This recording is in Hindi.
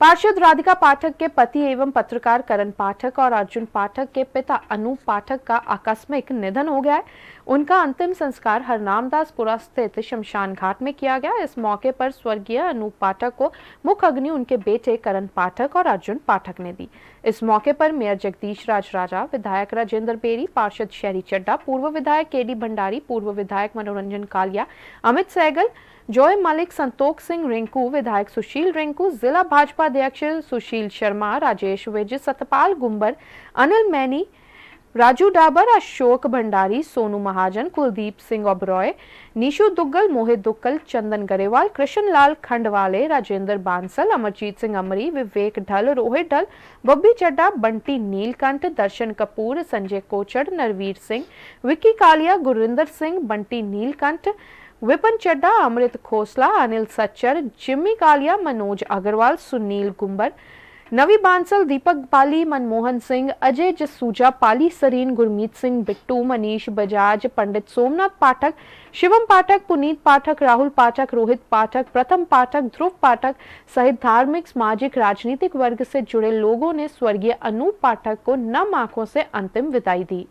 पार्षद राधिका पाठक के पति एवं पत्रकार करण पाठक और अर्जुन पाठक के पिता अनूप पाठक का आकस्मिक निधन हो गया है उनका अंतिम संस्कार हरनामदासपुरा स्थित शमशान घाट में किया गया इस मौके पर स्वर्गीय अनूप पाठक को मुख्य अग्नि उनके बेटे करण पाठक और अर्जुन पाठक ने दी इस मौके पर मेयर जगदीश राज राजा विधायक राजेंद्र बेरी पार्षद शहरी चड्डा पूर्व विधायक के डी भंडारी पूर्व विधायक मनोरंजन कालिया अमित सहगल जॉय मालिक संतोख सिंह रिंकू विधायक सुशील रिंकू जिला भाजपा उपाध्यक्ष सुशील शर्मा राजेश विज सतपाल गुंबर अनिल मैनी राजू डाबर अशोक भंडारी सोनू महाजन कुलदीप सिंह ओबरॉय निशु दुग्गल मोहित दुग्गल चंदन गरेवाल कृष्ण लाल खंडवाले राजेंद्र बांसल अमरजीत सिंह अमरी विवेक ढल रोहित ढल बब्बी चड्डा बंटी नीलकंठ दर्शन कपूर संजय कोचड़ नरवीर सिंह विक्की कालिया गुरिंदर सिंह बंटी नीलकंठ विपिन चड्डा अमृत खोसला अनिल सच्चर जिम्मी कालिया मनोज अग्रवाल सुनील कुंबर नवी बांसल दीपक पाली मनमोहन सिंह अजय जसूजा पाली सरीन गुरमीत सिंह बिट्टू मनीष बजाज पंडित सोमनाथ पाठक शिवम पाठक पुनीत पाठक राहुल पाठक रोहित पाठक प्रथम पाठक ध्रुव पाठक सहित धार्मिक सामाजिक राजनीतिक वर्ग से जुड़े लोगों ने स्वर्गीय अनूप पाठक को नम आंखों से अंतिम विदाई दी